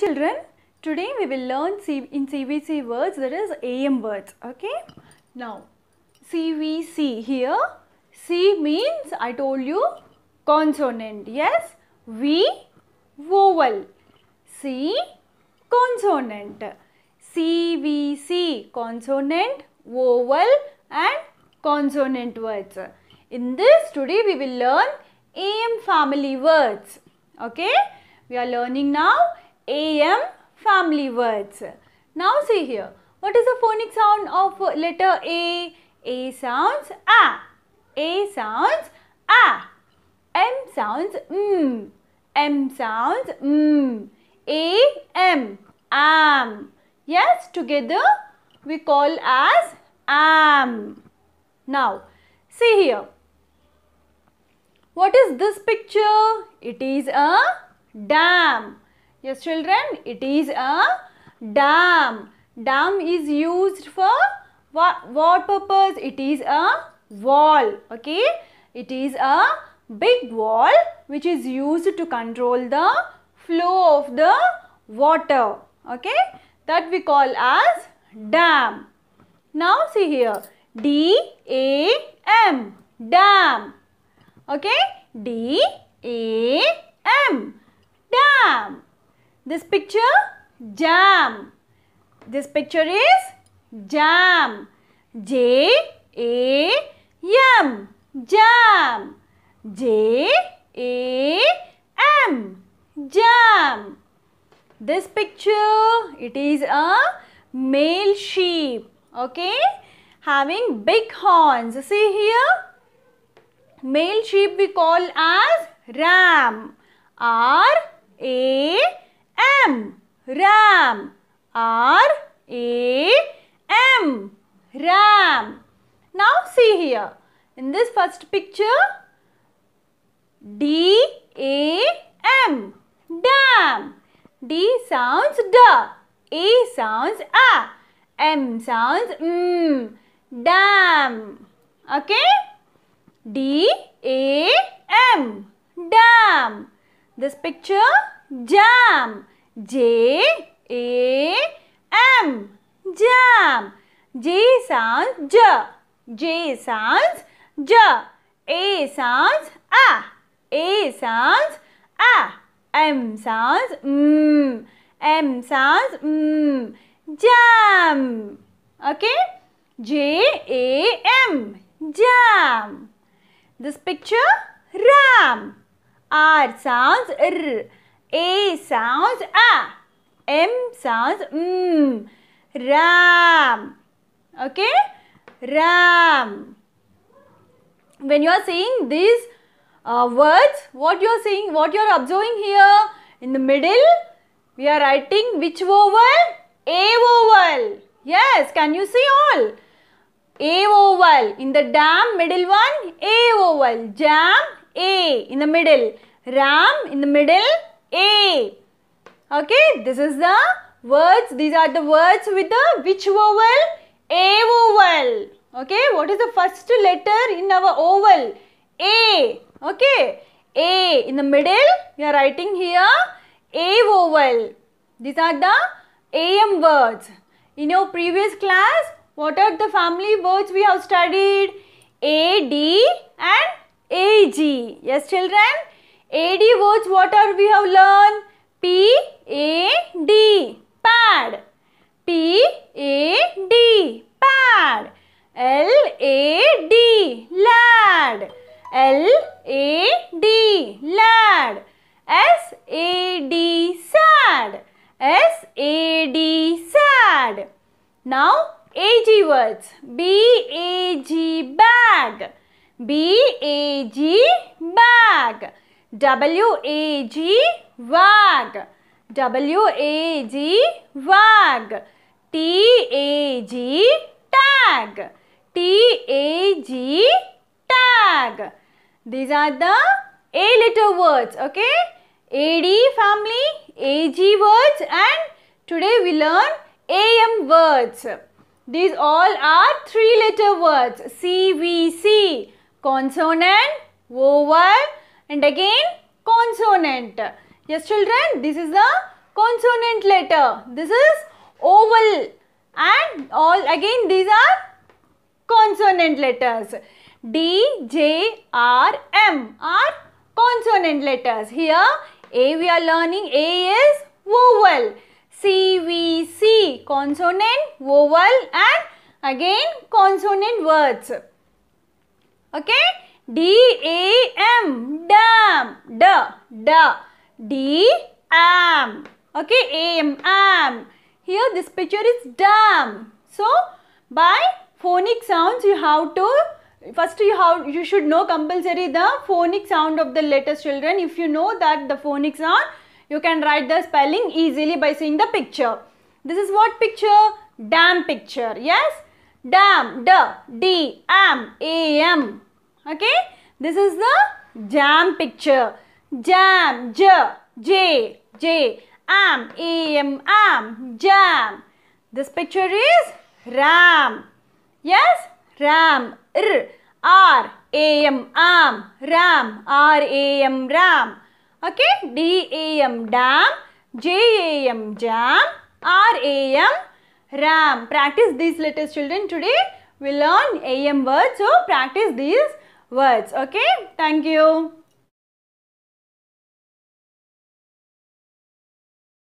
children, today we will learn C in CVC words that is AM words. Okay. Now CVC here C means I told you consonant. Yes. V vowel. C consonant. CVC consonant, vowel and consonant words. In this today we will learn AM family words. Okay. We are learning now am family words. Now see here, what is the phonic sound of letter A? A sounds A. A sounds A. M sounds M. M sounds M. A, M. Am. Yes, together we call as am. Now, see here. What is this picture? It is a dam. Yes children, it is a dam. Dam is used for what, what purpose? It is a wall. Okay. It is a big wall which is used to control the flow of the water. Okay. That we call as dam. Now see here. D-A-M. Dam. Okay. D-A-M. Dam. This picture? Jam. This picture is jam. J A M. Jam. J A M. Jam. This picture, it is a male sheep. Okay? Having big horns. See here? male sheep we call as ram r a R A M ram. Now see here in this first picture D A M dam. D sounds da, A sounds a, M sounds m. dam. Okay? D A M dam. This picture jam. J a M jam. J sounds J. J sounds J. A sounds A. A sounds A. M sounds M. M sounds M. Jam. Okay? J A M. Jam. This picture Ram. R sounds R. A sounds A. M sounds m. Mm, Ram. Okay? Ram. When you are saying these uh, words, what you are saying, what you are observing here in the middle, we are writing which vowel? A vowel. Yes, can you see all? A vowel. In the dam, middle one, A vowel. Jam, A in the middle. Ram in the middle, A. Okay, this is the words. These are the words with the which vowel? A vowel. Okay, what is the first letter in our oval? A. Okay, A. In the middle, we are writing here A vowel. These are the AM words. In your previous class, what are the family words we have studied? A, D and AG. Yes, children? AD words, what are we have learned? P A D pad P A D pad L A D lad L A D lad S A D sad S A D sad Now AG words B A G bag B A G bag W-A-G wag W-A-G wag T-A-G tag T-A-G tag These are the A letter words okay AD family AG words and today we learn AM words these all are three letter words CVC consonant vowel and again consonant. Yes children, this is the consonant letter. This is oval and all again these are consonant letters. D, J, R, M are consonant letters. Here A we are learning A is vowel. C, V, C consonant, vowel and again consonant words. Okay. D A M dam d d d am okay am am here this picture is dam so by phonic sounds you have to first you have you should know compulsory the phonic sound of the letters children if you know that the phonic sound you can write the spelling easily by seeing the picture this is what picture dam picture yes dam d d am am Okay. This is the jam picture. Jam, j, j, j, am, am, am, jam. This picture is ram. Yes, ram, r, r, a m, am, ram, ram, ram. Okay, dam, dam, jam, am, jam, a m, ram. Practice these letters children. Today we learn am words. So practice these words. Okay. Thank you.